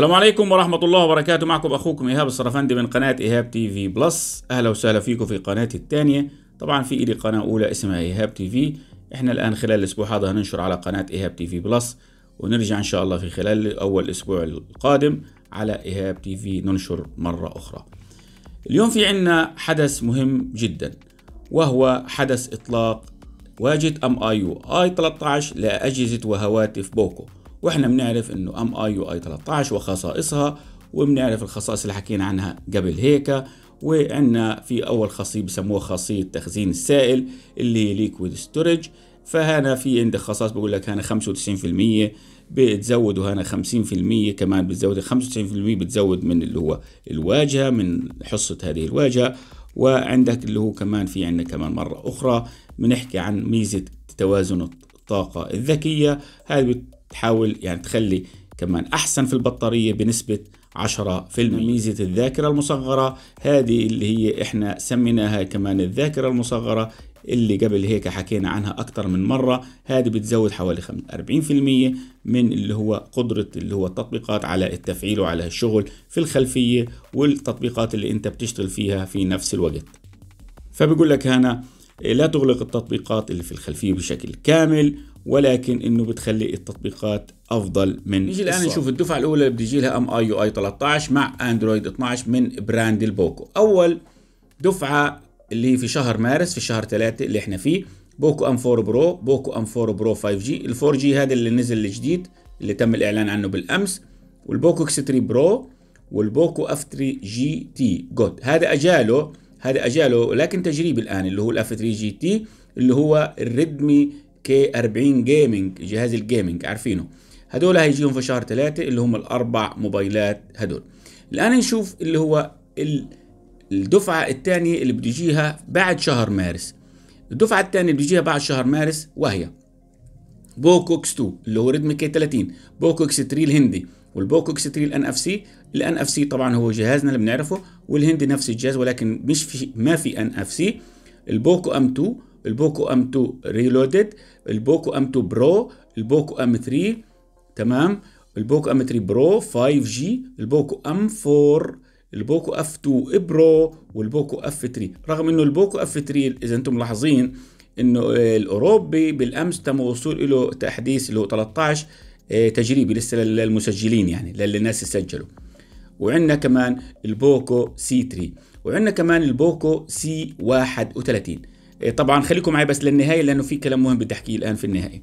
السلام عليكم ورحمة الله وبركاته معكم أخوكم إيهاب الصرفندي من قناة إيهاب تي في بلس أهلا وسهلا فيكم في قناتي الثانية طبعا في إيدي قناة أولى اسمها إيهاب تي في إحنا الآن خلال الأسبوع هذا هننشر على قناة إيهاب تي في بلس ونرجع إن شاء الله في خلال أول أسبوع القادم على إيهاب تي في ننشر مرة أخرى اليوم في عنا حدث مهم جدا وهو حدث إطلاق واجهة أم آي يو آي 13 لأجهزة وهواتف بوكو واحنا بنعرف انه ام اي يو اي 13 وخصائصها وبنعرف الخصائص اللي حكينا عنها قبل هيك وعندنا في اول خاصيه بسموها خاصيه تخزين السائل اللي هي ليكويد ستورج فهنا في عندك خصائص بقول لك هنا 95% بتزود وهنا 50% كمان بتزود 95% بتزود من اللي هو الواجهه من حصه هذه الواجهه وعندك اللي هو كمان في عندنا كمان مره اخرى بنحكي عن ميزه توازن الطاقه الذكيه هذه تحاول يعني تخلي كمان أحسن في البطارية بنسبة 10% نعم. ميزة الذاكرة المصغرة هذه اللي هي إحنا سميناها كمان الذاكرة المصغرة اللي قبل هيك حكينا عنها اكثر من مرة هذه بتزود حوالي 40% من اللي هو قدرة اللي هو التطبيقات على التفعيل وعلى الشغل في الخلفية والتطبيقات اللي أنت بتشتغل فيها في نفس الوقت فبقول لك هنا لا تغلق التطبيقات اللي في الخلفية بشكل كامل ولكن انه بتخلي التطبيقات افضل من نيجي الان نشوف الدفعه الاولى اللي بتجي لها ام اي يو اي 13 مع اندرويد 12 من براند البوكو اول دفعه اللي في شهر مارس في شهر 3 اللي احنا فيه بوكو ام 4 برو بوكو ام 4 برو 5 جي ال 4 جي هذا اللي نزل الجديد اللي تم الاعلان عنه بالامس والبوكو اكس 3 برو والبوكو اف 3 جي تي جود هذا اجاله هذا اجاله لكن تجريبي الان اللي هو الاف 3 جي تي اللي هو الريدمي كي 40 جيمنج جهاز الجيمنج عارفينه هدول هيجيهم في شهر ثلاثة اللي هم الأربع موبايلات هدول الآن نشوف اللي هو الدفعة الثانية اللي بتجيها بعد شهر مارس الدفعة الثانية اللي بتجيها بعد شهر مارس وهي بوكوكس 2 اللي هو ريدمي كي 30 بوكوكس 3 الهندي والبوكوكس 3 الان اف سي الان اف سي طبعا هو جهازنا اللي بنعرفه والهندي نفس الجهاز ولكن مش في ما في ان اف سي البوكو ام 2 البوكو ام 2 ريلودد البوكو ام 2 برو البوكو ام 3 تمام البوكو ام 3 برو 5 جي البوكو ام 4 البوكو اف 2 برو والبوكو اف 3 رغم انه البوكو اف 3 اذا انتم ملاحظين انه الاوروبي بالامس تم وصول له تحديث اللي هو 13 تجريبي لسه للمسجلين يعني للناس اللي سجلوا وعندنا كمان البوكو سي 3 وعندنا كمان البوكو سي 31 إيه، طبعا خليكم معي بس للنهايه لانه في كلام مهم بدي احكيه الان في النهايه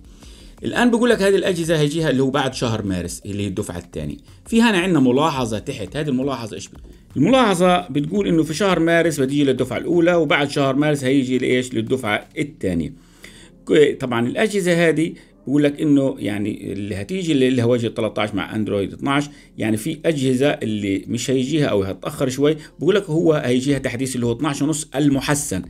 الان بقول لك هذه الاجهزه هيجيها اللي هو بعد شهر مارس اللي هي الدفعه الثانيه في هنا عندنا ملاحظه تحت هذه الملاحظه ايش الملاحظه بتقول انه في شهر مارس بتيجي للدفعه الاولى وبعد شهر مارس هيجي لايش للدفعه الثانيه طبعا الاجهزه هذه بقول لك انه يعني اللي هتيجي اللي لها وجه 13 مع اندرويد 12 يعني في اجهزه اللي مش هيجيها او هتاخر شوي بقول لك هو هيجيها تحديث اللي هو 12 ونص المحسن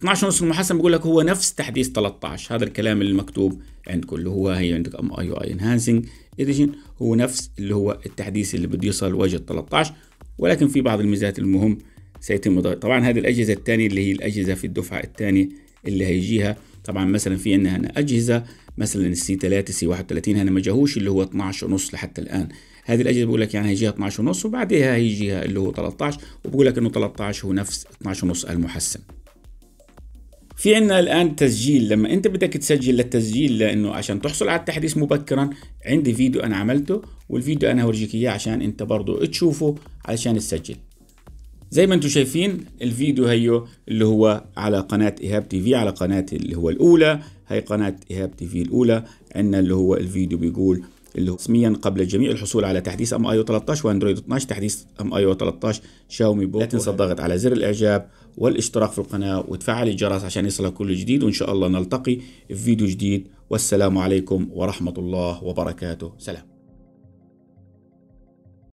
12 ونص المحسن بيقول لك هو نفس تحديث 13 هذا الكلام المكتوب عندكم اللي هو هي عندك ام اي يو اي انهانسنج اديشن هو نفس اللي هو التحديث اللي بده يوصل وجه 13 ولكن في بعض الميزات المهم سيتم ضغط طبعا هذه الاجهزه الثانيه اللي هي الاجهزه في الدفعه الثانيه اللي هيجيها طبعا مثلا في عندنا هنا اجهزه مثلا السي 3 سي 31 هنا ما جاهوش اللي هو 12 ونص لحتى الان هذه الاجهزه بقول لك يعني هيجيها 12 ونص وبعدها هيجيها اللي هو 13 وبقول لك انه 13 هو نفس 12 ونص المحسن في عندنا الان تسجيل لما انت بدك تسجل للتسجيل لانه عشان تحصل على التحديث مبكرا عندي فيديو انا عملته والفيديو انا هورجيك اياه عشان انت برضه تشوفه علشان تسجل زي ما انتم شايفين الفيديو هيو اللي هو على قناة إيهاب تي في على قناة اللي هو الأولى هي قناة إيهاب تي في الأولى عندنا اللي هو الفيديو بيقول اللي هو رسميا قبل الجميع الحصول على تحديث ام اي او 13 واندرويد 12 تحديث ام اي او 13 شاومي بوكو لا تنسى الضغط على زر الاعجاب والاشتراك في القناه وتفعل الجرس عشان يصلك كل جديد وان شاء الله نلتقي في فيديو جديد والسلام عليكم ورحمه الله وبركاته سلام